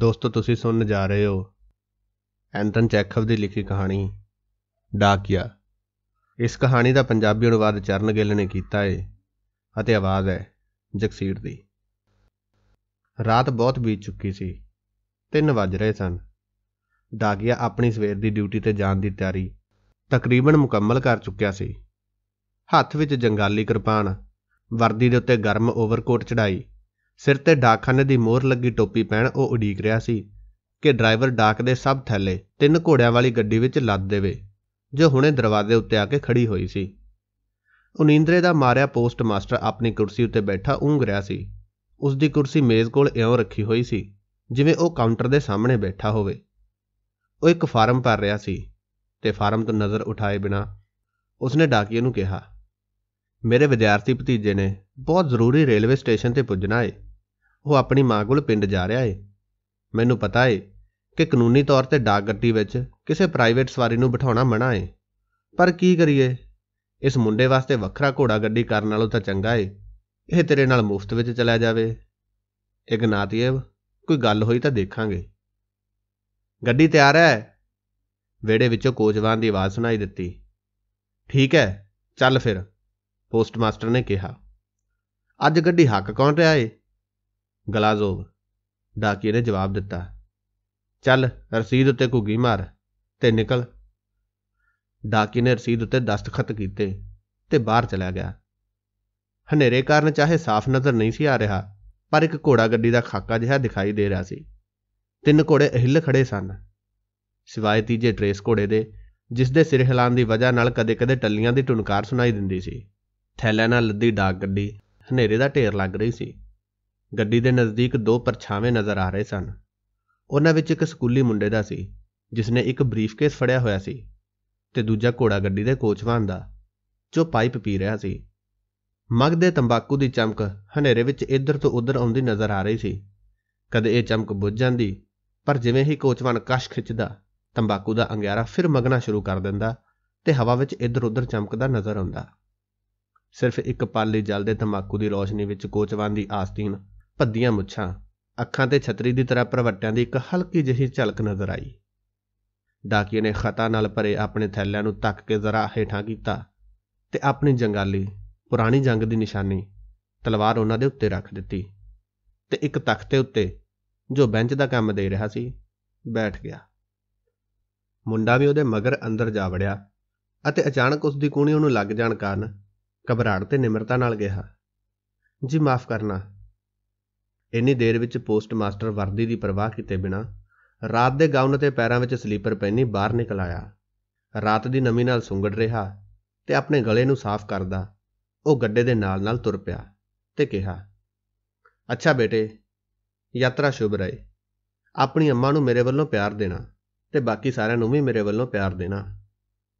ਦੋਸਤੋ ਤੁਸੀਂ ਸੁਣਨ ਜਾ ਰਹੇ ਹੋ ਐਂਟਨ ਚੈਕਵ ਦੀ ਲਿਖੀ ਕਹਾਣੀ ਡਾਕਿਆ ਇਸ ਕਹਾਣੀ ਦਾ ਪੰਜਾਬੀ ਅਨੁਵਾਦ ਚਰਨ ਗਿੱਲ ਨੇ ਕੀਤਾ ਹੈ ਅਤੇ ਆਵਾਜ਼ ਹੈ ਜਗਸੀਰ ਦੀ ਰਾਤ ਬਹੁਤ ਬੀਤ ਚੁੱਕੀ ਸੀ 3 ਵਜ ਰਹੇ ਸਨ ਡਾਕਿਆ ਆਪਣੀ ਸਵੇਰ ਦੀ ਡਿਊਟੀ ਤੇ ਜਾਣ ਦੀ ਤਿਆਰੀ ਤਕਰੀਬਨ ਮੁਕੰਮਲ ਕਰ ਚੁੱਕਿਆ ਸੀ ਹੱਥ ਵਿੱਚ ਜੰਗਾਲੀ ਕਿਰਪਾਨ ਵਰਦੀ ਦੇ ਉੱਤੇ ਗਰਮ ਓਵਰਕੋਟ ਚੜਾਈ ਸਿਰ ਤੇ ਡਾਕਖਾਨੇ ਦੀ ਮੋਹਰ ਲੱਗੀ ਟੋਪੀ ਪਹਿਣ ਉਹ ਉਡੀਕ ਰਿਹਾ ਸੀ ਕਿ ਡਰਾਈਵਰ ਡਾਕ ਦੇ ਸਭ ਥੱਲੇ ਤਿੰਨ ਘੋੜਿਆਂ ਵਾਲੀ ਗੱਡੀ ਵਿੱਚ ਲੱਦ ਦੇਵੇ ਜੋ ਹੁਣੇ ਦਰਵਾਜ਼ੇ ਉੱਤੇ ਆ ਕੇ ਖੜੀ ਹੋਈ ਸੀ ਉਨੀਂਦਰੇ ਦਾ ਮਾਰਿਆ ਪੋਸਟ ਮਾਸਟਰ ਆਪਣੀ ਕੁਰਸੀ ਉੱਤੇ ਬੈਠਾ ਉੰਗ ਰਿਹਾ ਸੀ ਉਸ ਦੀ ਕੁਰਸੀ ਮੇਜ਼ ਕੋਲ ਐਉਂ ਰੱਖੀ ਹੋਈ ਸੀ ਜਿਵੇਂ ਉਹ ਕਾਊਂਟਰ ਦੇ ਸਾਹਮਣੇ ਬੈਠਾ ਹੋਵੇ ਉਹ ਇੱਕ ਫਾਰਮ ਭਰ ਰਿਹਾ ਸੀ ਤੇ ਫਾਰਮ ਤੋਂ ਨਜ਼ਰ ਉਠਾਏ ਬਿਨਾ ਉਸਨੇ ਡਾਕੀਏ ਨੂੰ ਕਿਹਾ ਮੇਰੇ ਵਿਦਿਆਰਥੀ ਭਤੀਜੇ ਨੇ ਬਹੁਤ ਜ਼ਰੂਰੀ ਰੇਲਵੇ ਸਟੇਸ਼ਨ ਤੇ ਪੁੱਜਣਾ ਹੈ ਉਹ ਆਪਣੀ ਮਾਂ ਕੋਲ ਪਿੰਡ ਜਾ ਰਿਹਾ ਏ ਮੈਨੂੰ ਪਤਾ ਏ ਕਿ ਕਾਨੂੰਨੀ ਤੌਰ ਤੇ ਡਾਕ ਗੱਡੀ ਵਿੱਚ ਕਿਸੇ ਪ੍ਰਾਈਵੇਟ ਸਵਾਰੀ ਨੂੰ ਬਿਠਾਉਣਾ ਮਨਾ ਏ ਪਰ ਕੀ ਕਰੀਏ ਇਸ ਮੁੰਡੇ ਵਾਸਤੇ ਵੱਖਰਾ ਘੋੜਾ ਗੱਡੀ ਕਰਨ ਨਾਲੋਂ ਤਾਂ ਚੰਗਾ ਏ ਇਹ ਤੇਰੇ ਨਾਲ ਮੁਫਤ ਵਿੱਚ ਚਲਾ ਜਾਵੇ ਇਗਨਾਤੀਵ ਕੋਈ ਗੱਲ ਹੋਈ ਤਾਂ ਦੇਖਾਂਗੇ ਗੱਡੀ ਤਿਆਰ ਹੈ ਵੇੜੇ ਵਿੱਚੋਂ ਕੋਚਵਾਨ ਦੀ ਆਵਾਜ਼ ਸੁਣਾਈ ਦਿੱਤੀ ਠੀਕ ਹੈ ਚੱਲ ਫਿਰ ਪੋਸਟਮਾਸਟਰ ਨੇ ਕਿਹਾ ਅੱਜ ਗੱਡੀ ਹੱਕ ਕੌਣ ਰਿਹਾ ਏ ਗਲਾਜ਼ੋਵ ਡਾਕੀਏ ਨੇ ਜਵਾਬ ਦਿੱਤਾ ਚੱਲ ਰਸੀਦ ਉੱਤੇ ਘੁੱਗੀ ਮਾਰ ਤੇ ਨਿਕਲ ਡਾਕੀਏ ਨੇ ਰਸੀਦ ਉੱਤੇ ਦਸਤਖਤ ਕੀਤੇ ਤੇ ਬਾਹਰ ਚਲਾ ਗਿਆ ਹਨੇਰੇ ਕਾਰਨ ਚਾਹੇ ਸਾਫ਼ ਨਜ਼ਰ ਨਹੀਂ ਸੀ ਆ ਰਿਹਾ ਪਰ ਇੱਕ ਘੋੜਾ ਗੱਡੀ ਦਾ ਖਾਕਾ ਜਿਹਾ ਦਿਖਾਈ ਦੇ ਰਿਹਾ ਸੀ ਤਿੰਨ ਘੋੜੇ ਅਹਿਲ ਖੜੇ ਸਨ ਸਿਵਾਏ ਤੀਜੇ ਟਰੇਸ ਘੋੜੇ ਦੇ ਜਿਸ ਦੇ ਸਿਰ ਹਿਲਾਣ ਦੀ ਵਜ੍ਹਾ ਨਾਲ ਕਦੇ-ਕਦੇ ਟੱਲੀਆਂ ਦੀ ਟੁਨਕਾਰ ਸੁਣਾਈ ਦਿੰਦੀ ਸੀ ਥੈਲਾ ਨਾਲ ਲੱਦੀ ਡਾਕ ਗੱਡੀ ਹਨੇਰੇ ਦਾ ਢੇਰ ਲੱਗ ਰਹੀ ਸੀ ਗੱਡੀ ਦੇ ਨਜ਼ਦੀਕ ਦੋ ਪਰਛਾਵੇਂ ਨਜ਼ਰ ਆ ਰਹੇ ਸਨ ਉਹਨਾਂ ਵਿੱਚ ਇੱਕ ਸਕੂਲੀ ਮੁੰਡੇ ਦਾ ਸੀ ਜਿਸ ਨੇ ਇੱਕ ਬਰੀਫਕੇਸ ਫੜਿਆ ਹੋਇਆ ਸੀ ਤੇ ਦੂਜਾ ਘੋੜਾ ਗੱਡੀ ਦੇ ਕੋਚਵਾਨ ਦਾ ਜੋ ਪਾਈਪ ਪੀ ਰਿਹਾ ਸੀ ਮਗ ਦੇ ਤੰਬਾਕੂ ਦੀ ਚਮਕ ਹਨੇਰੇ ਵਿੱਚ ਇੱਧਰ ਤੋਂ ਉੱਧਰ ਆਉਂਦੀ ਨਜ਼ਰ ਆ ਰਹੀ ਸੀ ਕਦੇ ਇਹ ਚਮਕ ਬੁੱਝ ਜਾਂਦੀ ਪਰ ਜਿਵੇਂ ਹੀ ਕੋਚਵਾਨ ਕਸ਼ ਖਿੱਚਦਾ ਤੰਬਾਕੂ ਦਾ ਅੰਗਿਆਰਾ ਫਿਰ ਮਗਣਾ ਸ਼ੁਰੂ ਕਰ ਦਿੰਦਾ ਤੇ ਹਵਾ ਵਿੱਚ ਇੱਧਰ ਉੱਧਰ ਚਮਕਦਾ ਨਜ਼ਰ ਆਉਂਦਾ ਸਿਰਫ ਇੱਕ ਪਾਲੀ ਜਲਦੇ ਤੰਬਾਕੂ ਦੀ ਰੋਸ਼ਨੀ ਵਿੱਚ ਕੋਚਵਾਨ ਦੀ ਆਸਤੀਨ ਭੱਦੀਆਂ ਮੁੱਛਾਂ ਅੱਖਾਂ ਤੇ ਛਤਰੀ ਦੀ ਤਰ੍ਹਾਂ ਪਰਵਟਿਆਂ ਦੀ ਇੱਕ ਹਲਕੀ ਜਿਹੀ ਝਲਕ ਨਜ਼ਰ ਆਈ ਡਾਕੀਏ ਨੇ ਖਤਾ ਨਾਲ ਭਰੇ ਆਪਣੇ ਥੈਲਿਆਂ ਨੂੰ ਤੱਕ ਕੇ ਜ਼ਰਾ ਹੇਠਾਂ ਕੀਤਾ ਤੇ ਆਪਣੀ ਜੰਗਾਲੀ ਪੁਰਾਣੀ ਜੰਗ ਦੀ ਨਿਸ਼ਾਨੀ ਤਲਵਾਰ ਉਹਨਾਂ ਦੇ ਉੱਤੇ ਰੱਖ ਦਿੱਤੀ ਤੇ ਇੱਕ ਤਖਤੇ ਉੱਤੇ ਜੋ ਬੈਂਚ ਦਾ ਕੰਮ ਦੇ ਰਿਹਾ ਸੀ ਬੈਠ ਗਿਆ ਮੁੰਡਾ ਵੀ ਉਹਦੇ ਮਗਰ ਅੰਦਰ ਜਾ ਵੜਿਆ ਅਤੇ ਅਚਾਨਕ ਉਸ ਦੀ ਕੂਣੀ ਉਹਨੂੰ ਲੱਗ ਜਾਣ ਕਾਰਨ ਘਬਰਾਹਟ ਤੇ ਨਿਮਰਤਾ ਨਾਲ ਗਿਆ ਜੀ ਮਾਫ ਕਰਨਾ ਇੰਨੀ ਦੇਰ ਵਿੱਚ ਪੋਸਟ ਮਾਸਟਰ ਵਰਦੀ ਦੀ ਪਰਵਾਹ ਕੀਤੇ ਬਿਨਾ ਰਾਤ ਦੇ ਗਾਊਨ ਤੇ ਪੈਰਾਂ ਵਿੱਚ ਸਲੀਪਰ ਪਹਿਨੀ ਬਾਹਰ ਨਿਕਲ ਆਇਆ ਰਾਤ ਦੀ ਨਮੀ ਨਾਲ ਸੁੰਗੜ ਰਿਹਾ ਤੇ ਆਪਣੇ ਗਲੇ ਨੂੰ ਸਾਫ਼ ਕਰਦਾ ਉਹ ਗੱਡੇ ਦੇ ਨਾਲ-ਨਾਲ ਤੁਰ ਪਿਆ ਤੇ ਕਿਹਾ ਅੱਛਾ ਬੇਟੇ ਯਾਤਰਾ ਸ਼ੁਭ ਰਹੇ ਆਪਣੀ ਅੰਮਾ ਨੂੰ ਮੇਰੇ ਵੱਲੋਂ ਪਿਆਰ ਦੇਣਾ ਤੇ ਬਾਕੀ ਸਾਰਿਆਂ ਨੂੰ ਵੀ ਮੇਰੇ ਵੱਲੋਂ ਪਿਆਰ ਦੇਣਾ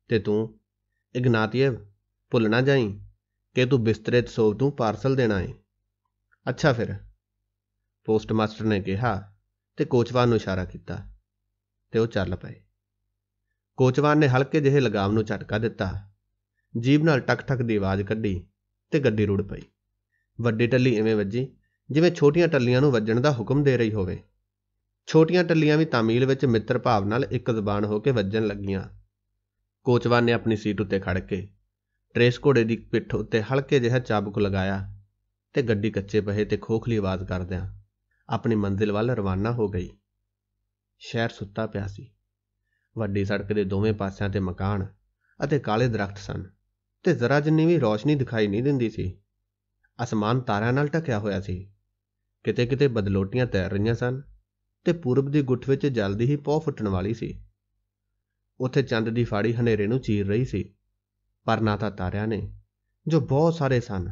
ਤੇ ਤੂੰ ਇਗਨਾਤੀਏ ਭੁੱਲ ਨਾ ਜਾਈਂ ਕਿ ਤੂੰ ਬਿਸਤਰੇ 'ਤੇ ਸੋਵ ਤੂੰ ਪਾਰਸਲ ਦੇਣਾ ਹੈ ਅੱਛਾ ਫਿਰ ਪੋਸਟਮਾਸਟਰ ਨੇ ਕਿਹਾ ਤੇ ਕੋਚਵਾਨ ਨੂੰ ਇਸ਼ਾਰਾ ਕੀਤਾ ਤੇ ਉਹ ਚੱਲ ਪਏ ਕੋਚਵਾਨ ਨੇ ਹਲਕੇ ਜਿਹੇ ਲਗਾਮ ਨੂੰ ਝਟਕਾ ਦਿੱਤਾ ਜੀਬ ਨਾਲ ਟਕ-ਟਕ ਦੀ ਆਵਾਜ਼ ਕੱਢੀ ਤੇ ਗੱਡੀ ਰੁੜ ਪਈ ਵੱਡੀ ਟੱਲੀ ਐਵੇਂ ਵੱਜੀ ਜਿਵੇਂ ਛੋਟੀਆਂ ਟੱਲੀਆਂ ਨੂੰ ਵੱਜਣ ਦਾ ਹੁਕਮ ਦੇ ਰਹੀ ਹੋਵੇ ਛੋਟੀਆਂ ਟੱਲੀਆਂ ਵੀ ਤਾਮੀਲ ਵਿੱਚ ਮਿੱਤਰ ਭਾਵ ਨਾਲ ਇੱਕ ਜ਼ਬਾਨ ਹੋ ਕੇ ਵੱਜਣ ਲੱਗੀਆਂ ਕੋਚਵਾਨ ਨੇ ਆਪਣੀ ਸੀਟ ਉੱਤੇ ਖੜ ਕੇ ਟਰੇਸ ਘੋੜੇ ਦੀ ਪਿੱਠ ਉੱਤੇ ਹਲਕੇ ਜਿਹਾ ਚਾਬਕ ਲਗਾਇਆ ਤੇ ਗੱਡੀ ਕੱਚੇ ਪਹੇ ਤੇ ਖੋਖਲੀ ਆਵਾਜ਼ ਕਰਦਿਆਂ ਆਪਣੀ ਮੰਜ਼ਿਲ ਵੱਲ ਰਵਾਨਾ ਹੋ ਗਈ ਸ਼ਹਿਰ ਸੁੱਤਾ ਪਿਆ ਸੀ ਵੱਡੀ ਸੜਕ ਦੇ ਦੋਵੇਂ ਪਾਸਿਆਂ ਤੇ ਮਕਾਨ ਅਤੇ ਕਾਲੇ ਦਰਖਤ ਸਨ ਤੇ ਜ਼ਰਾ ਜਿੰਨੀ ਵੀ ਰੋਸ਼ਨੀ ਦਿਖਾਈ ਨਹੀਂ ਦਿੰਦੀ ਸੀ ਅਸਮਾਨ ਤਾਰਿਆਂ ਨਾਲ ਢਕਿਆ ਹੋਇਆ ਸੀ ਕਿਤੇ-ਕਿਤੇ ਬਦਲੋਟੀਆਂ ਤੈਰ ਰਹੀਆਂ ਸਨ ਤੇ ਪੂਰਬ ਦੀ ਗੁੱਠ ਵਿੱਚ ਜਲਦੀ ਹੀ ਪੌ ਫੁੱਟਣ ਵਾਲੀ ਸੀ ਉੱਥੇ ਚੰਦ ਦੀ ਫਾੜੀ ਹਨੇਰੇ ਨੂੰ چیر ਰਹੀ ਸੀ ਪਰ ਨਾ ਤਾਂ ਤਾਰਿਆਂ ਨੇ ਜੋ ਬਹੁਤ ਸਾਰੇ ਸਨ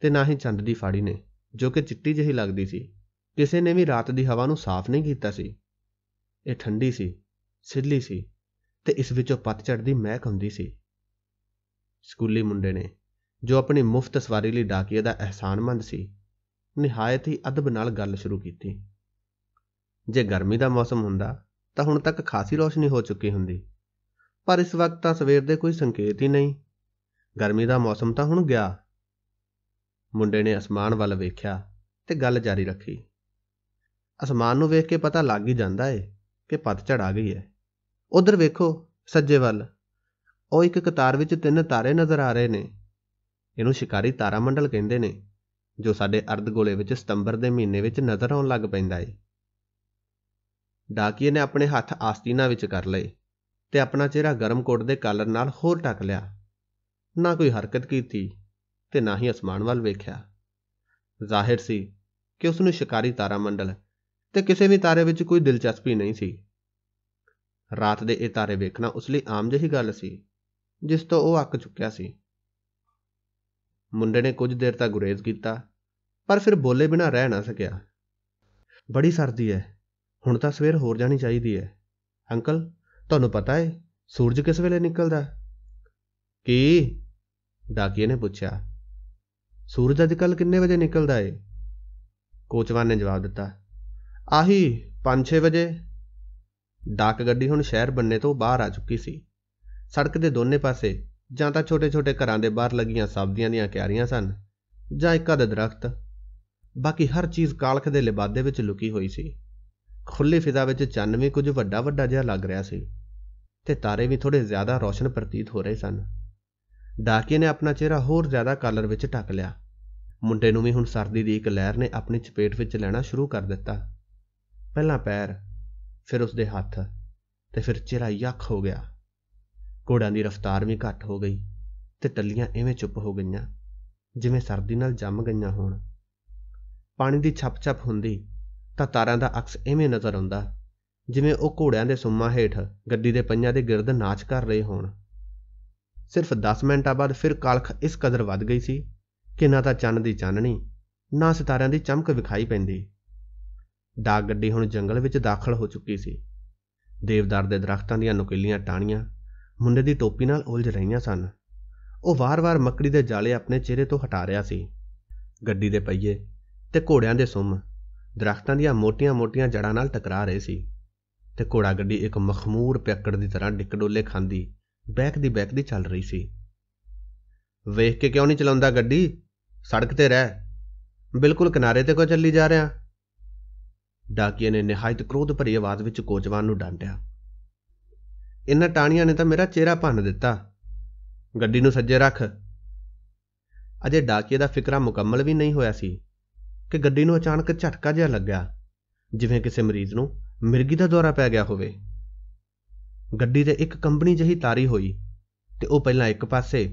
ਤੇ ਨਾ ਹੀ ਚੰਦ ਦੀ ਫਾੜੀ ਨੇ ਜੋ ਕਿ ਚਿੱਟੀ ਜਿਹੀ ਲੱਗਦੀ ਸੀ ਕਿਸੇ ਨੇ ਵੀ ਰਾਤ ਦੀ ਹਵਾ ਨੂੰ ਸਾਫ਼ ਨਹੀਂ ਕੀਤਾ ਸੀ ਇਹ ਠੰਡੀ ਸੀ ਸਿੱਧਲੀ ਸੀ ਤੇ ਇਸ ਵਿੱਚੋਂ ਪਤਝੜ ਦੀ ਮਹਿਕ ਹੁੰਦੀ ਸੀ ਸਕੂਲੀ ਮੁੰਡੇ ਨੇ ਜੋ ਆਪਣੀ ਮੁਫਤ ਸਵਾਰੀ ਲਈ ਡਾਕੀਏ ਦਾ ਅਹਿਸਾਨਮੰਦ ਸੀ ਨਿਹਾਇਤ ਹੀ ਅਦਬ ਨਾਲ ਗੱਲ ਸ਼ੁਰੂ ਕੀਤੀ ਜੇ ਗਰਮੀ ਦਾ ਮੌਸਮ ਹੁੰਦਾ ਤਾਂ ਹੁਣ ਤੱਕ ਖਾਸੀ ਰੋਸ਼ਨੀ ਹੋ ਚੁੱਕੀ ਹੁੰਦੀ ਪਰ ਇਸ ਵਕਤ ਤਾਂ ਸਵੇਰ ਦੇ ਕੋਈ ਸੰਕੇਤ ਹੀ ਨਹੀਂ ਗਰਮੀ ਦਾ ਮੌਸਮ ਤਾਂ ਹੁਣ ਗਿਆ ਮੁੰਡੇ ਨੇ ਅਸਮਾਨ ਵੱਲ ਵੇਖਿਆ ਤੇ ਗੱਲ ਜਾਰੀ ਰੱਖੀ ਅਸਮਾਨ ਨੂੰ ਵੇਖ ਕੇ ਪਤਾ ਲੱਗ ਹੀ ਜਾਂਦਾ ਏ ਕਿ ਪਤਝੜ ਆ ਗਈ ਹੈ ਉਧਰ ਵੇਖੋ ਸੱਜੇ ਵੱਲ ਉਹ ਇੱਕ ਕਤਾਰ ਵਿੱਚ ਤਿੰਨ ਤਾਰੇ ਨਜ਼ਰ ਆ ਰਹੇ ਨੇ ਇਹਨੂੰ ਸ਼ਿਕਾਰੀ ਤਾਰਾ ਮੰਡਲ ਕਹਿੰਦੇ ਨੇ ਜੋ ਸਾਡੇ ਅਰਧ ਗੋਲੇ ਵਿੱਚ ਸਤੰਬਰ ਦੇ ਮਹੀਨੇ ਵਿੱਚ ਨਜ਼ਰ ਆਉਣ ਲੱਗ ਪੈਂਦਾ ਏ ਡਾਕੀਏ ਨੇ ਆਪਣੇ ਹੱਥ ਆਸਤੀਨਾ ਵਿੱਚ ਕਰ ਲਏ ਤੇ ਆਪਣਾ ਚਿਹਰਾ ਗਰਮ ਕੋਟ ਦੇ ਕਾਲਰ ਨਾਲ ਹੋਰ ਟੱਕ ਲਿਆ ਨਾ ਕੋਈ ਹਰਕਤ ਕੀਤੀ ਤੇ ਨਾ ਹੀ ਅਸਮਾਨ ਵੱਲ ਵੇਖਿਆ ਜ਼ਾਹਿਰ ਸੀ ਕਿ ਉਸ ਨੂੰ ਸ਼ਿਕਾਰੀ ਤਾਰਾ ਮੰਡਲ ਤੇ ਕਿਸੇ ਵੀ ਤਾਰੇ ਵਿੱਚ ਕੋਈ ਦਿਲਚਸਪੀ ਨਹੀਂ ਸੀ ਰਾਤ ਦੇ ਇਹ ਤਾਰੇ ਵੇਖਣਾ ਉਸ ਲਈ ਆਮ ਜਿਹੀ ਗੱਲ ਸੀ ਜਿਸ ਤੋਂ ਉਹ ਅੱਕ ਚੁੱਕਿਆ ਸੀ ਮੁੰਡੇ ਨੇ ਕੁਝ ਦੇਰ ਤੱਕ ਗੁਰੇਜ਼ ਕੀਤਾ ਪਰ ਫਿਰ ਬੋਲੇ ਬਿਨਾ ਰਹਿ ਨਾ ਸਕਿਆ ਬੜੀ ਸਰਦੀ ਹੈ ਹੁਣ ਤਾਂ ਸਵੇਰ ਹੋਰ ਜਾਣੀ ਚਾਹੀਦੀ ਹੈ ਅੰਕਲ ਤੁਹਾਨੂੰ ਪਤਾ ਹੈ ਸੂਰਜ ਕਿਸ ਵੇਲੇ ਨਿਕਲਦਾ ਕੀ ਡਾਕੀਏ ਨੇ ਪੁੱਛਿਆ ਸੂਰਜ ਅੱਜਕੱਲ ਕਿੰਨੇ ਵਜੇ ਨਿਕਲਦਾ ਏ ਕੋਚਵਾਨ ਨੇ ਜਵਾਬ ਦਿੱਤਾ ਆਹੀ 5-6 ਵਜੇ ਡਾਕ ਗੱਡੀ ਹੁਣ ਸ਼ਹਿਰ ਬੰਨੇ ਤੋਂ ਬਾਹਰ ਆ ਚੁੱਕੀ ਸੀ ਸੜਕ ਦੇ ਦੋਨੇ ਪਾਸੇ ਜਾਂ ਤਾਂ ਛੋਟੇ-ਛੋਟੇ ਘਰਾਂ ਦੇ ਬਾਹਰ ਲੱਗੀਆਂ ਸਬਜ਼ੀਆਂ ਦੀਆਂ ਕਿਆਰੀਆਂ ਸਨ ਜਾਂ ਇੱਕ ਅੱਧ ਦਰਖਤ ਬਾਕੀ ਹਰ ਚੀਜ਼ ਕਾਲਖ ਦੇ ਲਿਬਾਦੇ ਵਿੱਚ ਲੁਕੀ ਹੋਈ ਸੀ ਖੁੱਲੀ ਫਿਜ਼ਾ ਵਿੱਚ ਚੰਨ ਵੀ ਕੁਝ ਵੱਡਾ ਵੱਡਾ ਜਿਹਾ ਲੱਗ ਰਿਹਾ ਸੀ ਤੇ ਤਾਰੇ ਵੀ ਥੋੜੇ ਜ਼ਿਆਦਾ ਰੌਸ਼ਨ ਪ੍ਰਤੀਤ ਹੋ ਰਹੇ ਸਨ ਡਾਕੀ ਨੇ ਆਪਣਾ ਚਿਹਰਾ ਹੋਰ ਜ਼ਿਆਦਾ ਕਾਲਰ ਵਿੱਚ ਢੱਕ ਲਿਆ ਮੁੰਡੇ ਨੂੰ ਵੀ ਹੁਣ ਸਰਦੀ ਦੀ ਇੱਕ ਲਹਿਰ ਨੇ ਆਪਣੀ ਚਪੇਟ ਵਿੱਚ ਲੈਣਾ ਸ਼ੁਰੂ ਕਰ ਦਿੱਤਾ ਪਹਿਲਾਂ ਪੈਰ ਫਿਰ ਉਸਦੇ ਹੱਥ ਤੇ ਫਿਰ ਚਿਹਰਾ ਯੱਕ ਹੋ ਗਿਆ ਘੋੜਾਂ ਦੀ ਰਫ਼ਤਾਰ ਵੀ ਘੱਟ ਹੋ ਗਈ ਤੇ ਟੱਲੀਆਂ ਐਵੇਂ ਚੁੱਪ ਹੋ ਗਈਆਂ ਜਿਵੇਂ ਸਰਦੀ ਨਾਲ ਜੰਮ ਗਈਆਂ ਹੋਣ ਪਾਣੀ ਦੀ ਛਪ-ਛਪ ਹੁੰਦੀ ਤਾਂ ਤਾਰਾਂ ਦਾ ਅਕਸ ਐਵੇਂ ਨਜ਼ਰ ਆਉਂਦਾ ਜਿਵੇਂ ਉਹ ਘੋੜਿਆਂ ਦੇ ਸੁੰਮਾ ਹੇਠ ਗੱਡੀ ਦੇ ਪੰਜਾਂ ਦੇ ਗਿਰਦ ਨਾਚ ਕਰ ਰਹੇ ਹੋਣ ਸਿਰਫ 10 ਮਿੰਟਾਂ ਬਾਅਦ ਫਿਰ ਕਾਲਖ ਇਸ ਕਦਰ ਵੱਧ ਗਈ ਸੀ ਕਿ ਨਾ ਤਾਂ ਚੰਨ ਦੀ ਚਾਨਣੀ ਨਾ ਸਿਤਾਰਿਆਂ ਦੀ ਚਮਕ ਵਿਖਾਈ ਪੈਂਦੀ ਡਾਕ ਗੱਡੀ ਹੁਣ ਜੰਗਲ ਵਿੱਚ ਦਾਖਲ ਹੋ ਚੁੱਕੀ ਸੀ ਦੇਵਦਾਰ ਦੇ ਦਰਖਤਾਂ ਦੀਆਂ ਨੁਕੀਲੀਆਂ ਟਾਹਣੀਆਂ ਮੁੰਡੇ ਦੀ ਟੋਪੀ ਨਾਲ ਉਲਝ ਰਹੀਆਂ ਸਨ ਉਹ ਵਾਰ-ਵਾਰ ਮੱਕੜੀ ਦੇ ਜਾਲੇ ਆਪਣੇ ਚਿਹਰੇ ਤੋਂ ਹਟਾ ਰਿਹਾ ਸੀ ਗੱਡੀ ਦੇ ਪਹੀਏ ਤੇ ਘੋੜਿਆਂ ਦੇ ਸੁੰਮ ਦਰਖਤਾਂ ਦੀਆਂ ਮੋਟੀਆਂ-ਮੋਟੀਆਂ ਜੜਾਂ ਨਾਲ ਟਕਰਾ ਰਹੇ ਸੀ ਤੇ ਘੋੜਾ ਗੱਡੀ ਇੱਕ ਮਖਮੂਰ ਪਿਆਕੜ ਦੀ ਤਰ੍ਹਾਂ ਡਿੱਕਡੋਲੇ ਖਾਂਦੀ ਬੈਕ ਦੀ ਬੈਕ ਦੀ ਚੱਲ ਰਹੀ ਸੀ ਵੇਖ ਕੇ ਕਿਉਂ ਨਹੀਂ ਚਲਾਉਂਦਾ ਗੱਡੀ ਸੜਕ ਤੇ ਰਹਿ ਬਿਲਕੁਲ ਕਿਨਾਰੇ ਤੇ ਕੋ ਚੱਲੀ ਜਾ ਰਿਹਾ ਡਾਕੀਏ ਨੇ ਨਿਹਾਇਤ ਕ੍ਰੋਧ ਭਰੀ ਆਵਾਜ਼ ਵਿੱਚ ਕੋਚਵਾਨ ਨੂੰ ਡਾਂਟਿਆ ਇਨ੍ਹਾਂ ਟਾਣੀਆਂ ਨੇ ਤਾਂ ਮੇਰਾ ਚਿਹਰਾ ਭੰਨ ਦਿੱਤਾ ਗੱਡੀ ਨੂੰ ਸੱਜੇ ਰੱਖ ਅਜੇ ਡਾਕੀਏ ਦਾ ਫਿਕਰਾ ਮੁਕੰਮਲ ਵੀ ਨਹੀਂ ਹੋਇਆ ਸੀ ਕਿ ਗੱਡੀ ਨੂੰ ਅਚਾਨਕ ਝਟਕਾ ਜਿਹਾ ਲੱਗਾ ਜਿਵੇਂ ਕਿਸੇ ਮਰੀਜ਼ ਨੂੰ ਮਿਰਗੀ ਦਾ ਦੌਰਾ ਪੈ ਗਿਆ ਹੋਵੇ ਗੱਡੀ ਤੇ ਇੱਕ ਕੰਬਣੀ ਜਹੀ ਤਾਰੀ ਹੋਈ ਤੇ ਉਹ ਪਹਿਲਾਂ ਇੱਕ ਪਾਸੇ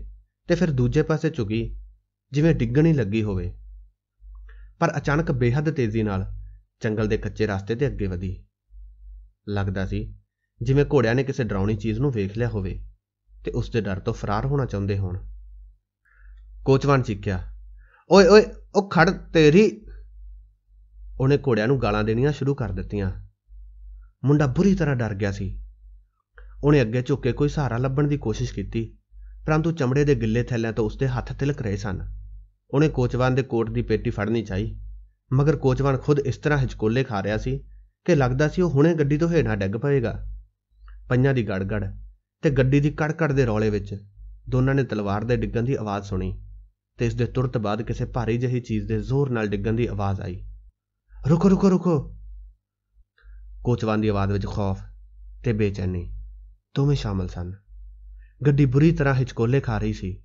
ਤੇ ਫਿਰ ਦੂਜੇ ਪਾਸੇ ਝੁਕੀ ਜਿਵੇਂ ਡਿੱਗਣੀ ਲੱਗੀ ਹੋਵੇ ਪਰ ਅਚਾਨਕ ਬੇਹੱਦ ਤੇਜ਼ੀ ਨਾਲ ਜੰਗਲ ਦੇ ਕੱਚੇ ਰਸਤੇ ਤੇ ਅੱਗੇ ਵਧੀ ਲੱਗਦਾ ਸੀ ਜਿਵੇਂ ਘੋੜਿਆਂ ਨੇ ਕਿਸੇ ਡਰਾਉਣੀ ਚੀਜ਼ ਨੂੰ ਵੇਖ ਲਿਆ ਹੋਵੇ ਤੇ ਉਸ ਦੇ ਡਰ ਤੋਂ ਫਰਾਰ ਹੋਣਾ ਚਾਹੁੰਦੇ ਹੋਣ ਕੋਚਵਾਨ ਚੀਕਿਆ ਓਏ ਓਏ ਉਹ ਖੜ ਤੇਰੀ ਉਹਨੇ ਘੋੜਿਆਂ ਨੂੰ ਗਾਲਾਂ ਦੇਣੀਆਂ ਸ਼ੁਰੂ ਕਰ ਦਿੱਤੀਆਂ ਮੁੰਡਾ ਬੁਰੀ ਤਰ੍ਹਾਂ ਡਰ ਗਿਆ ਸੀ ਉਹਨੇ ਅੱਗੇ ਝੁੱਕ ਕੇ ਕੋਈ ਸਹਾਰਾ ਲੱਭਣ ਦੀ ਕੋਸ਼ਿਸ਼ ਕੀਤੀ ਪਰੰਤੂ ਚਮੜੇ ਦੇ ਗਿੱਲੇ ਥੈਲਿਆਂ ਤੋਂ ਉਸਦੇ ਹੱਥ ਤਿਲਕ ਰਹੇ ਸਨ ਉਹਨੇ ਕੋਚਵਾਨ ਦੇ ਕੋਟ ਦੀ ਪੇਟੀ ਫੜਨੀ ਚਾਹੀ ਮਗਰ ਕੋਚਵਾਨ ਖੁਦ ਇਸ ਤਰ੍ਹਾਂ ਹਿਚਕੋਲੇ ਖਾ ਰਿਹਾ ਸੀ ਕਿ ਲੱਗਦਾ ਸੀ ਉਹ ਹੁਣੇ ਗੱਡੀ ਤੋਂ ਹੇਠਾਂ ਡਿੱਗ ਪਏਗਾ ਪੰਨਾਂ ਦੀ ਗੜਗੜ ਤੇ ਗੱਡੀ ਦੀ ਕੜਕੜ ਦੇ ਰੌਲੇ ਵਿੱਚ ਦੋਨਾਂ ਨੇ ਤਲਵਾਰ ਦੇ ਡਿੱਗਣ ਦੀ ਆਵਾਜ਼ ਸੁਣੀ ਤੇ ਇਸ ਦੇ ਤੁਰਤ ਬਾਅਦ ਕਿਸੇ ਭਾਰੀ ਜਿਹੀ ਚੀਜ਼ ਦੇ ਜ਼ੋਰ ਨਾਲ ਡਿੱਗਣ ਦੀ ਆਵਾਜ਼ ਆਈ ਰੁਕੋ ਰੁਕੋ ਰੁਕੋ ਕੋਚਵਾਨ ਦੀ ਆਵਾਜ਼ ਵਿੱਚ ਖੌਫ ਤੇ ਬੇਚੈਨੀ ਦੋਵੇਂ ਸ਼ਾਮਲ ਸਨ ਗੱਡੀ ਬੁਰੀ ਤਰ੍ਹਾਂ ਹਿਚਕੋਲੇ ਖਾ ਰਹੀ ਸੀ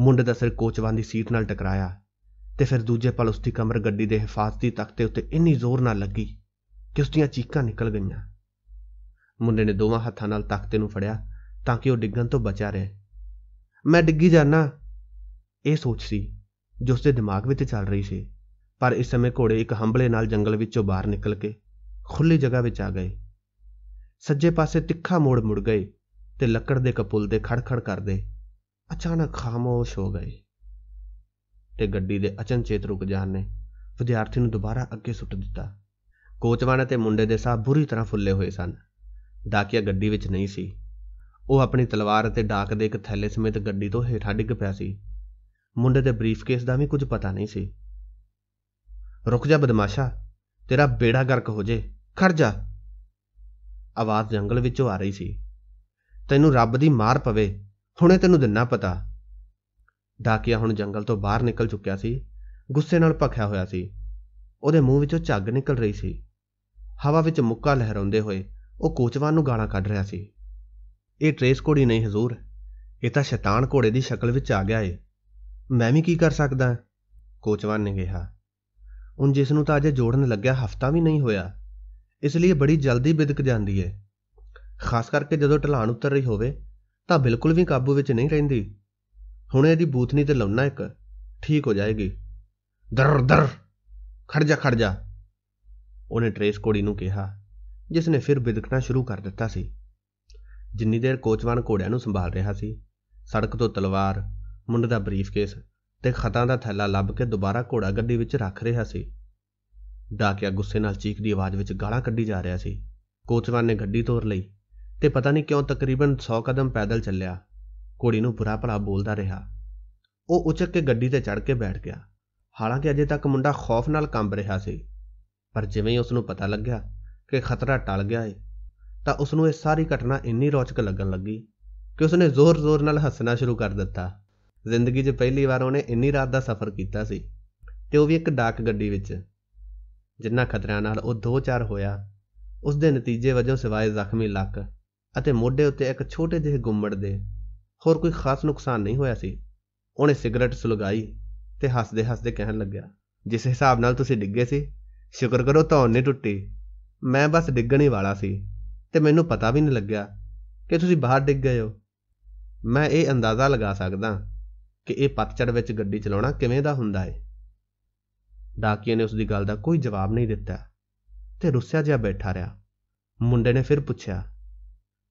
ਮੁੰਡੇ ਦਾ ਸਿਰ ਕੋਚਵਾਨ ਦੀ ਸੀਟ ਨਾਲ ਟਕਰਾਇਆ ਤੇ ਫਿਰ ਦੂਜੇ ਪਲ ਉਸ ਦੀ ਕਮਰ ਗੱਡੀ ਦੇ ਹਿਫਾਜ਼ਤੀ ਤਖਤੇ ਉੱਤੇ ਇੰਨੀ ਜ਼ੋਰ ਨਾਲ ਲੱਗੀ ਕਿ ਉਸ ਦੀਆਂ ਚੀਕਾਂ ਨਿਕਲ ਗਈਆਂ ਮੁੰਡੇ ਨੇ ਦੋਵਾਂ ਹੱਥਾਂ ਨਾਲ ਤਖਤੇ ਨੂੰ ਫੜਿਆ ਤਾਂ ਕਿ ਉਹ ਡਿੱਗਣ ਤੋਂ ਬਚਾ ਰਹੇ ਮੈਂ ਡਿੱਗੀ ਜਾਣਾ ਇਹ ਸੋਚ ਸੀ ਜੋ ਉਸ ਦੇ ਦਿਮਾਗ ਵਿੱਚ ਚੱਲ ਰਹੀ ਸੀ ਪਰ ਇਸ ਸਮੇਂ ਘੋੜੇ ਇੱਕ ਹੰਬਲੇ ਨਾਲ ਜੰਗਲ ਵਿੱਚੋਂ ਬਾਹਰ ਨਿਕਲ ਕੇ ਖੁੱਲੀ ਜਗ੍ਹਾ ਵਿੱਚ ਆ ਗਏ ਸੱਜੇ ਪਾਸੇ ਤਿੱਖਾ ਮੋੜ ਮੁੜ ਗਏ ਤੇ ਲੱਕੜ ਦੇ ਕਪੁੱਲ ਦੇ ਖੜਖੜ ਕਰਦੇ ਅਚਾਨਕ ਖਾਮੋਸ਼ ਹੋ ਗਏ ਤੇ ਗੱਡੀ ਦੇ ਅਚਨਚੇਤ ਰੁਕ ਜਾਣ ਨੇ ਵਿਦਿਆਰਥੀ ਨੂੰ ਦੁਬਾਰਾ ਅੱਗੇ ਸੁੱਟ ਦਿੱਤਾ ਕੋਚਵਾਨ ਅਤੇ ਮੁੰਡੇ ਦੇ ਸਾਹ ਬੁਰੀ ਤਰ੍ਹਾਂ ਫੁੱਲੇ ਹੋਏ ਸਨ ਡਾਕਿਆ ਗੱਡੀ ਵਿੱਚ ਨਹੀਂ ਸੀ ਉਹ ਆਪਣੀ ਤਲਵਾਰ ਅਤੇ ਡਾਕ ਦੇ ਇੱਕ ਥੈਲੇ ਸਮੇਤ ਗੱਡੀ ਤੋਂ ਹੇਠਾਂ ਡਿੱਗ ਪਿਆ ਸੀ ਮੁੰਡੇ ਦੇ ਬਰੀਫਕੇਸ ਦਾ ਵੀ ਕੁਝ ਪਤਾ ਨਹੀਂ ਸੀ ਰੁਕ ਜਾ ਬਦਮਾਸ਼ਾ ਤੇਰਾ ਬੇੜਾ ਗਰਕ ਹੋ ਜੇ ਖੜ ਜਾ ਆਵਾਜ਼ ਜੰਗਲ ਵਿੱਚੋਂ ਆ ਰਹੀ ਸੀ ਤੈਨੂੰ ਰੱਬ ਦੀ ਮਾਰ ਪਵੇ ਹੁਣੇ ਤੈਨੂੰ ਦਿੰਨਾ ਪਤਾ ਡਾਕੀਆ ਹੁਣ ਜੰਗਲ ਤੋਂ ਬਾਹਰ ਨਿਕਲ ਚੁੱਕਿਆ ਸੀ ਗੁੱਸੇ ਨਾਲ ਭਖਿਆ ਹੋਇਆ ਸੀ ਉਹਦੇ ਮੂੰਹ ਵਿੱਚੋਂ ਝੱਗ ਨਿਕਲ ਰਹੀ ਸੀ ਹਵਾ ਵਿੱਚ ਮੁੱਕਾ ਲਹਿਰਾਉਂਦੇ ਹੋਏ ਉਹ ਕੋਚਵਾਨ ਨੂੰ ਗਾਲਾਂ ਕੱਢ ਰਿਹਾ ਸੀ ਇਹ ਟ੍ਰੇਸ ਕੋੜੀ ਨਹੀਂ ਹਜ਼ੂਰ ਇਹ ਤਾਂ ਸ਼ੈਤਾਨ ਘੋੜੇ ਦੀ ਸ਼ਕਲ ਵਿੱਚ ਆ ਗਿਆ ਏ ਮੈਂ ਵੀ ਕੀ ਕਰ ਸਕਦਾ ਕੋਚਵਾਨ ਨੇ ਕਿਹਾ ਉਹ ਜਿਸ ਨੂੰ ਤਾਂ ਅਜੇ ਜੋੜਨ ਲੱਗਿਆ ਹਫਤਾ ਵੀ ਨਹੀਂ ਹੋਇਆ ਇਸ ਲਈ ਬੜੀ ਜਲਦੀ ਬਿਦਕ ਜਾਂਦੀ ਏ ਖਾਸ ਕਰਕੇ ਜਦੋਂ ਢਲਾਨ ਉਤਰ ਰਹੀ ਹੋਵੇ ਤਾਂ ਬਿਲਕੁਲ ਵੀ ਕਾਬੂ ਵਿੱਚ ਨਹੀਂ ਰਹਿੰਦੀ ਹੁਣ ਇਹਦੀ ਬੂਥਨੀ ਤੇ ਲਾਉਣਾ ਇੱਕ ਠੀਕ ਹੋ ਜਾਏਗੀ ਦਰ ਦਰ ਖੜ ਜਾ ਖੜ ਜਾ ਉਹਨੇ ਟ੍ਰੇਸ ਕੋੜੀ ਨੂੰ ਕਿਹਾ ਜਿਸ ਨੇ ਫਿਰ ਬਿਦਕਣਾ ਸ਼ੁਰੂ ਕਰ ਦਿੱਤਾ ਸੀ ਜਿੰਨੀ ਦੇਰ ਕੋਚਵਾਨ ਘੋੜਿਆਂ ਨੂੰ ਸੰਭਾਲ ਰਿਹਾ ਸੀ ਸੜਕ ਤੋਂ ਤਲਵਾਰ ਮੁੰਡ ਦਾ ਬਰੀਫਕੇਸ ਤੇ ਖਤਾਂ ਦਾ ਥੈਲਾ ਲੱਭ ਕੇ ਦੁਬਾਰਾ ਘੋੜਾ ਗੱਡੀ ਵਿੱਚ ਰੱਖ ਰਿਹਾ ਸੀ ਡਾਕਿਆ ਗੁੱਸੇ ਨਾਲ ਚੀਕ ਦੀ ਆਵਾਜ਼ ਵਿੱਚ ਗਾਲਾਂ ਕੱਢੀ ਜਾ ਰਿਹਾ ਸੀ ਕੋਚਵਾਨ ਨੇ ਗੱਡੀ ਤੋਰ ਲਈ ਤੇ ਪਤਾ ਨਹੀਂ ਕਿਉਂ ਤਕਰੀਬਨ 100 ਕਦਮ ਪੈਦਲ ਚੱਲਿਆ ਘੋੜੀ ਨੂੰ ਬੁਰਾ ਭਲਾ ਬੋਲਦਾ ਰਿਹਾ ਉਹ ਉਚਕ ਕੇ ਗੱਡੀ ਤੇ ਚੜ ਕੇ ਬੈਠ ਗਿਆ ਹਾਲਾਂਕਿ ਅਜੇ ਤੱਕ ਮੁੰਡਾ ਖੌਫ ਨਾਲ ਕੰਬ ਰਿਹਾ ਸੀ ਪਰ ਜਿਵੇਂ ਹੀ ਉਸ ਨੂੰ ਪਤਾ ਲੱਗਿਆ ਕਿ ਖਤਰਾ ਟਲ ਗਿਆ ਹੈ ਤਾਂ ਉਸ ਨੂੰ ਇਹ ਸਾਰੀ ਘਟਨਾ ਇੰਨੀ ਰੌਚਕ ਲੱਗਣ ਲੱਗੀ ਕਿ ਉਸ ਨੇ ਜ਼ੋਰ-ਜ਼ੋਰ ਨਾਲ ਹੱਸਣਾ ਸ਼ੁਰੂ ਕਰ ਦਿੱਤਾ ਜ਼ਿੰਦਗੀ 'ਚ ਪਹਿਲੀ ਵਾਰ ਉਹਨੇ ਇੰਨੀ ਰਾਤ ਦਾ ਸਫ਼ਰ ਕੀਤਾ ਸੀ ਤੇ ਉਹ ਵੀ ਇੱਕ ਡਾਕ ਗੱਡੀ ਵਿੱਚ ਜਿੰਨਾ ਖਤਰਿਆਂ ਨਾਲ ਉਹ ਦੋ ਚਾਰ ਹੋਇਆ ਉਸ ਦੇ ਨਤੀਜੇ ਵਜੋਂ ਸਿਵਾਏ ਜ਼ਖਮੀ ਲੱਕ ਅਤੇ ਮੋਢੇ ਉੱਤੇ ਇੱਕ ਛੋਟੇ ਜਿਹੇ ਗੁੰਮੜ ਦੇ ਹੋਰ ਕੋਈ ਖਾਸ ਨੁਕਸਾਨ ਨਹੀਂ ਹੋਇਆ ਸੀ ਉਹਨੇ ਸਿਗਰਟ ਸੁਲਗਾਈ ਤੇ ਹੱਸਦੇ ਹੱਸਦੇ ਕਹਿਣ ਲੱਗਿਆ ਜਿਸ ਹਿਸਾਬ ਨਾਲ ਤੁਸੀਂ ਡਿੱਗੇ ਸੀ ਸ਼ੁਕਰ ਕਰੋ ਤਾਂ ਨਹੀਂ ਟੁੱਟੀ ਮੈਂ ਬਸ ਡਿੱਗਣ ਹੀ ਵਾਲਾ ਸੀ ਤੇ ਮੈਨੂੰ ਪਤਾ ਵੀ ਨਹੀਂ ਲੱਗਿਆ ਕਿ ਤੁਸੀਂ ਬਾਹਰ ਡਿੱਗ ਗਏ ਹੋ ਮੈਂ ਇਹ ਅੰਦਾਜ਼ਾ ਲਗਾ ਸਕਦਾ ਕਿ ਇਹ ਪਤਝੜ ਵਿੱਚ ਗੱਡੀ ਚਲਾਉਣਾ ਕਿਵੇਂ ਦਾ ਹੁੰਦਾ ਹੈ ਡਾਕੀਏ ਨੇ ਉਸ ਦੀ ਗੱਲ ਦਾ ਕੋਈ ਜਵਾਬ ਨਹੀਂ ਦਿੱਤਾ ਤੇ ਰੁੱਸਿਆ ਜਿਹਾ ਬੈਠਾ ਰਿਹਾ ਮੁੰਡੇ ਨੇ ਫਿਰ ਪੁੱਛਿਆ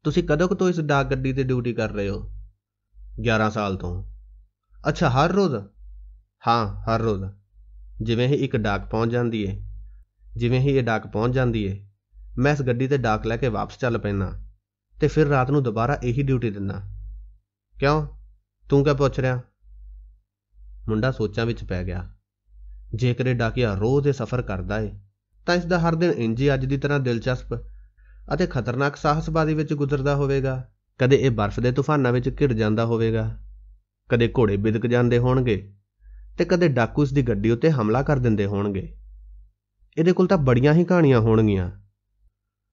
ਤੁਸੀਂ ਕਦੋਂ ਤੋਂ ਇਸ ਡਾਕ ਗੱਡੀ ਤੇ ਡਿਊਟੀ ਕਰ ਰਹੇ ਹੋ 11 ਸਾਲ ਤੋਂ ਅੱਛਾ ਹਰ ਰੋਜ਼ ਹਾਂ ਹਰ ਰੋਜ਼ ਜਿਵੇਂ ਹੀ ਇੱਕ ਡਾਕ ਪਹੁੰਚ ਜਾਂਦੀ ਏ ਜਿਵੇਂ ਹੀ ਇਹ ਡਾਕ ਪਹੁੰਚ ਜਾਂਦੀ ਏ ਮੈਂ ਇਸ ਗੱਡੀ ਤੇ ਡਾਕ ਲੈ ਕੇ ਵਾਪਸ ਚੱਲ ਪੈਣਾ ਤੇ ਫਿਰ ਰਾਤ ਨੂੰ ਦੁਬਾਰਾ ਇਹੀ ਡਿਊਟੀ ਦਿੰਨਾ ਕਿਉਂ ਤੂੰ ਕਿਆ ਪੁੱਛ ਰਿਹਾ ਮੁੰਡਾ ਸੋਚਾਂ ਵਿੱਚ ਪੈ ਗਿਆ ਜੇਕਰ ਇਹ ਡਾਕਿਆ ਰੋਜ਼ ਦੇ ਸਫ਼ਰ ਕਰਦਾ ਏ ਤਾਂ ਇਸ ਦਾ ਹਰ ਦਿਨ ਇੰਜ ਹੀ ਅੱਜ ਦੀ ਤਰ੍ਹਾਂ ਦਿਲਚਸਪ ਅਤੇ ਖਤਰਨਾਕ ਸਾਹਸਬਾਜ਼ੀ ਵਿੱਚ ਗੁਜ਼ਰਦਾ ਹੋਵੇਗਾ ਕਦੇ ਇਹ ਬਰਫ਼ ਦੇ ਤੂਫਾਨਾਂ ਵਿੱਚ ਘਿਰ ਜਾਂਦਾ ਹੋਵੇਗਾ ਕਦੇ ਘੋੜੇ ਬਿਦਕ ਜਾਂਦੇ ਹੋਣਗੇ ਤੇ ਕਦੇ ਡਾਕੂ ਇਸ ਦੀ ਗੱਡੀ ਉੱਤੇ ਹਮਲਾ ਕਰ ਦਿੰਦੇ ਹੋਣਗੇ ਇਹਦੇ ਕੋਲ ਤਾਂ ਬੜੀਆਂ ਹੀ ਕਹਾਣੀਆਂ ਹੋਣਗੀਆਂ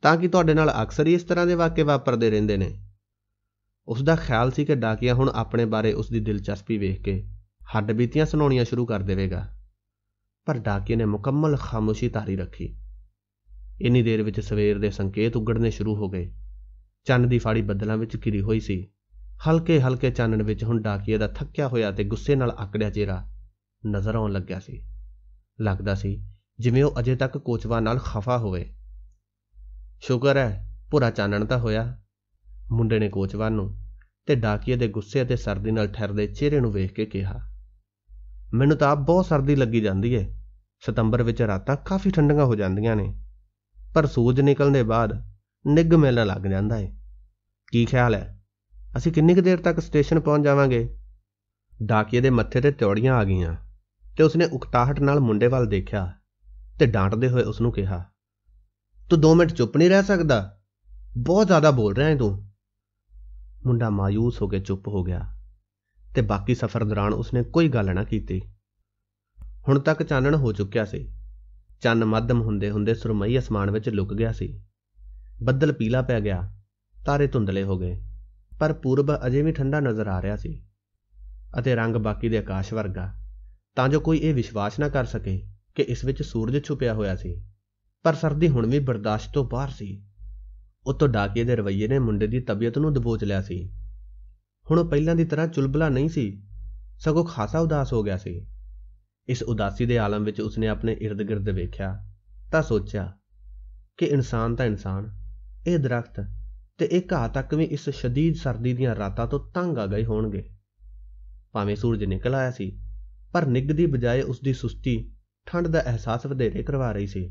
ਤਾਂ ਕਿ ਤੁਹਾਡੇ ਨਾਲ ਅਕਸਰ ਹੀ ਇਸ ਤਰ੍ਹਾਂ ਦੇ ਵਾਕਿਆ ਵਾਪਰਦੇ ਰਹਿੰਦੇ ਨੇ ਉਸ ਦਾ ਖਿਆਲ ਸੀ ਕਿ ਡਾਕੀਆ ਹੁਣ ਆਪਣੇ ਬਾਰੇ ਉਸ ਦੀ ਦਿਲਚਸਪੀ ਵੇਖ ਕੇ ਹੱਡ ਬੀਤੀਆਂ ਸੁਣਾਉਣੀਆਂ ਸ਼ੁਰੂ ਕਰ ਦੇਵੇਗਾ ਪਰ ਡਾਕੀਏ ਨੇ ਮੁਕੰਮਲ ਖਾਮੋਸ਼ੀ ਧਾਰੀ ਰੱਖੀ ਇੰਨੀ ਦੇਰ ਵਿੱਚ ਸਵੇਰ ਦੇ ਸੰਕੇਤ ਉੱਗੜਨੇ ਸ਼ੁਰੂ ਹੋ ਗਏ ਚੰਨ ਦੀ ਫਾੜੀ ਬੱਦਲਾਂ ਵਿੱਚ ਘਿਰੀ ਹੋਈ ਸੀ ਹਲਕੇ ਹਲਕੇ ਚਾਨਣ ਵਿੱਚ ਹੁਣ ਡਾਕੀਏ ਦਾ ਥੱਕਿਆ ਹੋਇਆ ਤੇ ਗੁੱਸੇ ਨਾਲ ਆਕੜਿਆ ਚਿਹਰਾ ਨਜ਼ਰ ਆਉਣ ਲੱਗਿਆ ਸੀ ਲੱਗਦਾ ਸੀ ਜਿਵੇਂ ਉਹ ਅਜੇ ਤੱਕ ਕੋਚਵਾ ਨਾਲ ਖਫਾ ਹੋਵੇ ਸ਼ੁਕਰ ਹੈ ਪੂਰਾ ਚਾਨਣ ਤਾਂ ਹੋਇਆ ਮੁੰਡੇ ਨੇ ਕੋਚਵਾ ਨੂੰ ਤੇ ਡਾਕੀਏ ਦੇ ਗੁੱਸੇ ਅਤੇ ਸਰਦੀ ਨਾਲ ਠਹਿਰਦੇ ਚਿਹਰੇ ਨੂੰ ਵੇਖ ਕੇ ਕਿਹਾ ਮੈਨੂੰ ਤਾਂ ਬਹੁਤ ਸਰਦੀ ਲੱਗੀ ਜਾਂਦੀ ਏ ਸਤੰਬਰ ਵਿੱਚ ਰਾਤਾਂ ਕਾਫੀ ਠੰਡੀਆਂ ਹੋ ਜਾਂਦੀਆਂ ਨੇ ਪਰ ਸੂਰਜ ਨਿਕਲਣ ਦੇ ਬਾਅਦ ਨਿੱਘ ਮਿਲਣ ਲੱਗ ਜਾਂਦਾ ਹੈ ਕੀ ਖਿਆਲ ਹੈ ਅਸੀਂ ਕਿੰਨੀ ਕੁ ਦੇਰ ਤੱਕ ਸਟੇਸ਼ਨ ਪਹੁੰਚ ਜਾਵਾਂਗੇ ਡਾਕੀਏ ਦੇ ਮੱਥੇ ਤੇ ਤਿਉੜੀਆਂ ਆ ਗਈਆਂ ਤੇ ਉਸਨੇ ਉਕਤਾਹਟ ਨਾਲ ਮੁੰਡੇ ਵੱਲ ਦੇਖਿਆ ਤੇ ਡਾਂਟਦੇ ਹੋਏ ਉਸ ਨੂੰ ਕਿਹਾ ਤੂੰ 2 ਮਿੰਟ ਚੁੱਪ ਨਹੀਂ ਰਹਿ ਸਕਦਾ ਬਹੁਤ ਜ਼ਿਆਦਾ ਬੋਲ ਰਿਹਾ ਹੈ ਤੂੰ ਮੁੰਡਾ ਮਾਯੂਸ ਹੋ ਕੇ ਚੁੱਪ ਹੋ ਗਿਆ ਤੇ ਬਾਕੀ ਸਫ਼ਰ ਦੌਰਾਨ ਉਸਨੇ ਕੋਈ ਗੱਲ ਨਾ ਕੀਤੀ ਹੁਣ ਤੱਕ ਚਾਨਣ ਹੋ ਚੁੱਕਿਆ ਸੀ ਚੰਨ ਮੱਧਮ ਹੁੰਦੇ ਹੁੰਦੇ ਸੁਰਮਈ ਅਸਮਾਨ ਵਿੱਚ ਲੁਕ ਗਿਆ ਸੀ ਬੱਦਲ ਪੀਲਾ ਪੈ ਗਿਆ ਤਾਰੇ ਧੁੰਦਲੇ ਹੋ ਗਏ ਪਰ ਪੂਰਬ ਅਜੇ ਵੀ ਠੰਡਾ ਨਜ਼ਰ ਆ ਰਿਹਾ ਸੀ ਅਤੇ ਰੰਗ ਬਾਕੀ ਦੇ ਆਕਾਸ਼ ਵਰਗਾ ਤਾਂ ਜੋ ਕੋਈ ਇਹ ਵਿਸ਼ਵਾਸ ਨਾ ਕਰ ਸਕੇ ਕਿ ਇਸ ਵਿੱਚ ਸੂਰਜ ਛੁਪਿਆ ਹੋਇਆ ਸੀ ਪਰ ਸਰਦੀ ਹੁਣ ਵੀ ਬਰਦਾਸ਼ਤ ਤੋਂ ਬਾਹਰ ਸੀ ਉਤੋਂ ਡਾਕੀਏ ਦੇ ਰਵਈਏ ਨੇ ਮੁੰਡੇ ਦੀ ਤਬੀਅਤ ਨੂੰ ਦਬੋਚ ਲਿਆ ਸੀ ਹੁਣ ਉਹ ਪਹਿਲਾਂ ਦੀ ਤਰ੍ਹਾਂ ਚੁਲਬਲਾ ਨਹੀਂ ਸੀ ਸਗੋਂ ਖਾਸਾ ਉਦਾਸ ਹੋ ਗਿਆ ਸੀ ਇਸ ਉਦਾਸੀ ਦੇ ਆਲਮ ਵਿੱਚ ਉਸਨੇ ਆਪਣੇ ird-gird ਵੇਖਿਆ ਤਾਂ ਸੋਚਿਆ ਕਿ ਇਨਸਾਨ ਤਾਂ ਇਨਸਾਨ ਇਹ ਦਰਖਤ ਤੇ ਇਹ ਘਾਹ ਤੱਕ ਵੀ ਇਸ ਸ਼ਦੀਦ ਸਰਦੀ ਦੀਆਂ ਰਾਤਾਂ ਤੋਂ ਤੰਗ ਆ ਗਏ ਹੋਣਗੇ ਭਾਵੇਂ ਸੂਰਜ ਨਿਕਲ ਆਇਆ ਸੀ ਪਰ ਨਿੱਗ ਦੀ ਬਜਾਏ ਉਸ ਦੀ ਸੁਸਤੀ ਠੰਡ ਦਾ ਅਹਿਸਾਸ ਵਧੇਰੇ ਕਰਵਾ ਰਹੀ ਸੀ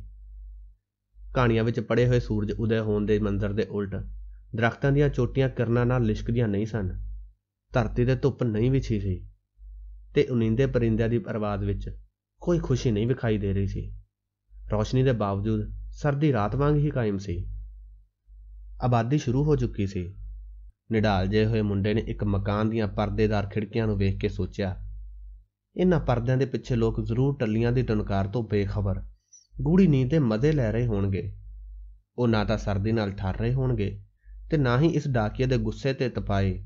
ਕਹਾਣੀਆਂ ਵਿੱਚ ਪੜੇ ਹੋਏ ਸੂਰਜ ਉਦੈ ਹੋਣ ਦੇ ਮੰਜ਼ਰ ਦੇ ਉਲਟ ਦਰਖਤਾਂ ਦੀਆਂ ਚੋਟੀਆਂ ਕਰਨਾ ਨਾਲ ਲਿਸ਼ਕਦੀਆਂ ਨਹੀਂ ਸਨ ਧਰਤੀ ਤੇ ਧੁੱਪ ਨਹੀਂ ਵਿਛੀ ਸੀ ਤੇ ਉਨਿੰਦੇ ਪਰਿੰਦਿਆਂ ਦੀ ਪਰਵਾਦ ਵਿੱਚ ਕੋਈ ਖੁਸ਼ੀ ਨਹੀਂ ਵਿਖਾਈ ਦੇ ਰਹੀ ਸੀ ਰੋਸ਼ਨੀ ਦੇ ਬਾਵਜੂਦ ਸਰਦੀ ਰਾਤ ਵਾਂਗ ਹੀ ਕਾਇਮ ਸੀ ਆਬਾਦੀ ਸ਼ੁਰੂ ਹੋ ਚੁੱਕੀ ਸੀ ਨਿਡਾਲ ਜੇ ਹੋਏ ਮੁੰਡੇ ਨੇ ਇੱਕ ਮਕਾਨ ਦੀਆਂ ਪਰਦੇਦਾਰ ਖਿੜਕੀਆਂ ਨੂੰ ਵੇਖ ਕੇ ਸੋਚਿਆ ਇਹਨਾਂ ਪਰਦਿਆਂ ਦੇ ਪਿੱਛੇ ਲੋਕ ਜ਼ਰੂਰ ਟੱਲੀਆਂ ਦੀ ਟਨਕਾਰ ਤੋਂ ਬੇਖਬਰ ਗੂੜੀ ਨੀਂਦ ਦੇ ਮਜ਼ੇ ਲੈ ਰਹੇ ਹੋਣਗੇ ਉਹ ਨਾ ਤਾਂ ਸਰਦੀ ਨਾਲ ਠਰ ਰਹੇ ਹੋਣਗੇ ਤੇ ਨਾ ਹੀ ਇਸ ਡਾਕੀਏ ਦੇ ਗੁੱਸੇ ਤੇ ਤਪਾਏ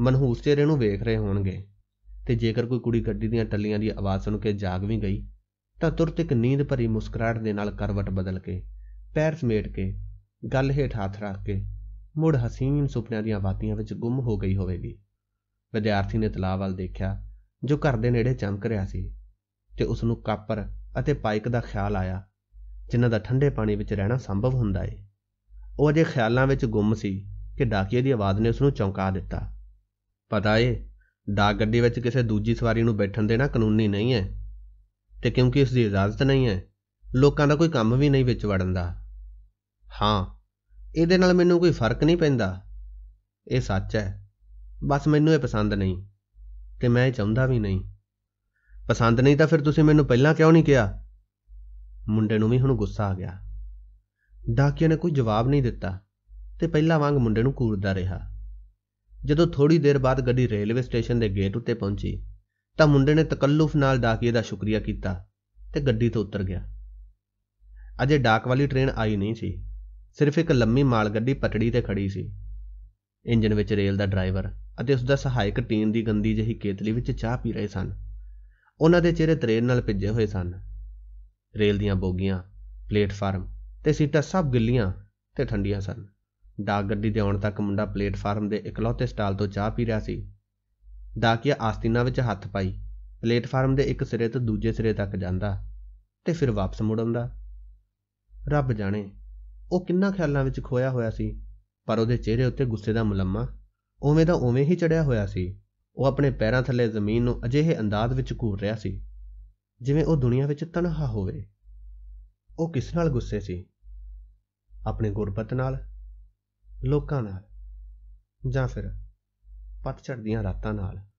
ਮਨਹੂਸ ਚਿਹਰੇ ਨੂੰ ਵੇਖ ਰਹੇ ਹੋਣਗੇ ਤੇ ਜੇਕਰ ਕੋਈ ਕੁੜੀ ਗੱਡੀ ਦੀਆਂ ਟੱਲੀਆਂ ਦੀ ਆਵਾਜ਼ ਸੁਣ ਕੇ ਜਾਗ ਵੀ ਗਈ ਤਾਂ ਤੁਰਤ ਇੱਕ ਨੀਂਦ ਭਰੀ ਮੁਸਕਰਾਹਟ ਦੇ ਨਾਲ ਕਰਵਟ ਬਦਲ ਕੇ ਪੈਰ ਸਮੇਟ ਕੇ ਗੱਲ ਹੇਠ ਹੱਥ ਰੱਖ ਕੇ ਮੁੜ ਹਸੀਨ ਸੁਪਨਿਆਂ ਦੀਆਂ ਬਾਤੀਆਂ ਵਿੱਚ ਗੁੰਮ ਹੋ ਗਈ ਹੋਵੇਗੀ ਵਿਦਿਆਰਥੀ ਨੇ ਤਲਾਬ ਵੱਲ ਦੇਖਿਆ ਜੋ ਘਰ ਦੇ ਨੇੜੇ ਚਮਕ ਰਿਹਾ ਸੀ ਤੇ ਉਸ ਨੂੰ ਕਾਪਰ ਅਤੇ ਪਾਈਕ ਦਾ ਖਿਆਲ ਆਇਆ ਜਿਨ੍ਹਾਂ ਦਾ ਠੰਡੇ ਪਾਣੀ ਵਿੱਚ ਰਹਿਣਾ ਸੰਭਵ ਹੁੰਦਾ ਏ ਉਹ ਅਜੇ ਖਿਆਲਾਂ ਵਿੱਚ ਗੁੰਮ ਸੀ ਕਿ ਡਾਕੀਏ ਦੀ ਆਵਾਜ਼ ਨੇ ਉਸ ਨੂੰ ਚੌਂਕਾ ਦਿੱਤਾ ਪਤਾ ਏ ਡਾਕ ਗੱਡੀ ਵਿੱਚ ਕਿਸੇ ਦੂਜੀ ਸਵਾਰੀ ਨੂੰ ਬੈਠਣ ਦੇਣਾ ਕਾਨੂੰਨੀ ਨਹੀਂ ਹੈ ਤੇ ਕਿਉਂਕਿ ਇਸ ਦੀ ਇਜਾਜ਼ਤ ਨਹੀਂ ਹੈ ਲੋਕਾਂ ਦਾ ਕੋਈ ਕੰਮ ਵੀ ਨਹੀਂ ਵਿੱਚ ਵੜਨ ਦਾ ਹਾਂ ਇਹਦੇ ਨਾਲ ਮੈਨੂੰ ਕੋਈ ਫਰਕ ਨਹੀਂ ਪੈਂਦਾ ਇਹ ਸੱਚ ਹੈ ਬਸ ਮੈਨੂੰ ਇਹ ਪਸੰਦ ਨਹੀਂ ਤੇ ਮੈਂ ਇਹ ਚਾਹੁੰਦਾ ਵੀ ਨਹੀਂ ਪਸੰਦ ਨਹੀਂ ਤਾਂ ਫਿਰ ਤੁਸੀਂ ਮੈਨੂੰ ਪਹਿਲਾਂ ਕਿਉਂ ਨਹੀਂ ਕਿਹਾ ਮੁੰਡੇ ਨੂੰ ਵੀ ਹੁਣ ਗੁੱਸਾ ਆ ਗਿਆ ਡਾਕੀਆ ਨੇ ਕੋਈ ਜਵਾਬ ਨਹੀਂ ਦਿੱਤਾ ਤੇ ਪਹਿਲਾਂ ਵਾਂਗ ਮੁੰਡੇ ਨੂੰ ਕੂੜਦਾ ਰਿਹਾ ਜਦੋਂ ਥੋੜੀ ਦੇਰ ਬਾਅਦ ਗੱਡੀ ਰੇਲਵੇ ਸਟੇਸ਼ਨ ਦੇ ਗੇਟ ਉੱਤੇ ਪਹੁੰਚੀ ਤਾਂ ਮੁੰਡੇ ਨੇ ਤਕੱਲਫ ਨਾਲ ਡਾਕੀਏ ਦਾ ਸ਼ੁਕਰੀਆ ਕੀਤਾ ਤੇ ਗੱਡੀ ਤੋਂ ਉਤਰ ਗਿਆ ਅਜੇ ਡਾਕ ਵਾਲੀ ਟ੍ਰੇਨ ਆਈ ਨਹੀਂ ਸੀ ਸਿਰਫ ਇੱਕ ਲੰਮੀ ਮਾਲਗੱਡੀ ਪਟੜੀ ਤੇ ਖੜੀ ਸੀ ਇੰਜਨ ਵਿੱਚ ਰੇਲ ਦਾ ਡਰਾਈਵਰ ਅਤੇ ਉਸ ਦਾ ਸਹਾਇਕ ਟੀਨ ਦੀ ਗੰਦੀ ਜਿਹੀ ਕੇਤਲੀ ਵਿੱਚ ਚਾਹ ਪੀ ਰਹੇ ਸਨ ਉਹਨਾਂ ਦੇ ਚਿਹਰੇ ਤਰੇਨ ਨਾਲ ਭਿੱਜੇ ਹੋਏ ਸਨ ਰੇਲ ਦੀਆਂ ਬੋਗੀਆਂ ਪਲੇਟਫਾਰਮ ਤੇ ਸੀਟਾਂ ਸਭ ਗਿੱਲੀਆਂ ਤੇ ਠੰਡੀਆਂ ਸਨ ਡਾਕ ਗੱਡੀ ਦੇ ਆਉਣ ਤੱਕ ਮੁੰਡਾ ਪਲੇਟਫਾਰਮ ਦੇ ਇਕਲੌਤੇ ਸਟਾਲ ਤੋਂ ਚਾਹ ਪੀ ਰਿਹਾ ਸੀ ਡਾਕੀਆ ਆਸਤੀਨਾ ਵਿੱਚ ਹੱਥ ਪਾਈ ਪਲੇਟਫਾਰਮ ਦੇ ਇੱਕ ਸਿਰੇ ਤੋਂ ਦੂਜੇ ਸਿਰੇ ਤੱਕ ਜਾਂਦਾ ਤੇ ਫਿਰ ਵਾਪਸ ਮੁੜ ਆਉਂਦਾ ਰੱਬ ਜਾਣੇ ਉਹ ਕਿੰਨਾ ਖਿਆਲਾਂ ਵਿੱਚ ਖੋਇਆ ਹੋਇਆ ਸੀ ਪਰ ਉਹਦੇ ਚਿਹਰੇ ਉੱਤੇ ਗੁੱਸੇ ਦਾ ਮੁਲੰਮਾ ਉਵੇਂ ਦਾ ਉਵੇਂ ਹੀ ਚੜਿਆ ਹੋਇਆ ਸੀ ਉਹ ਆਪਣੇ ਪੈਰਾਂ ਥੱਲੇ ਜ਼ਮੀਨ ਨੂੰ ਅਜਿਹੇ ਅੰਦਾਜ਼ ਵਿੱਚ ਘੂਰ ਰਿਹਾ ਸੀ ਜਿਵੇਂ ਉਹ ਦੁਨੀਆ ਵਿੱਚ ਤਨਹਾ ਹੋਵੇ ਉਹ ਕਿਸ ਨਾਲ ਗੁੱਸੇ ਸੀ ਆਪਣੇ ਗੁਰਪਤ ਨਾਲ ਲੋਕਾਂ ਨਾਲ ਜਾਂ ਫਿਰ ਪਤਝੜ ਦੀਆਂ ਰਾਤਾਂ ਨਾਲ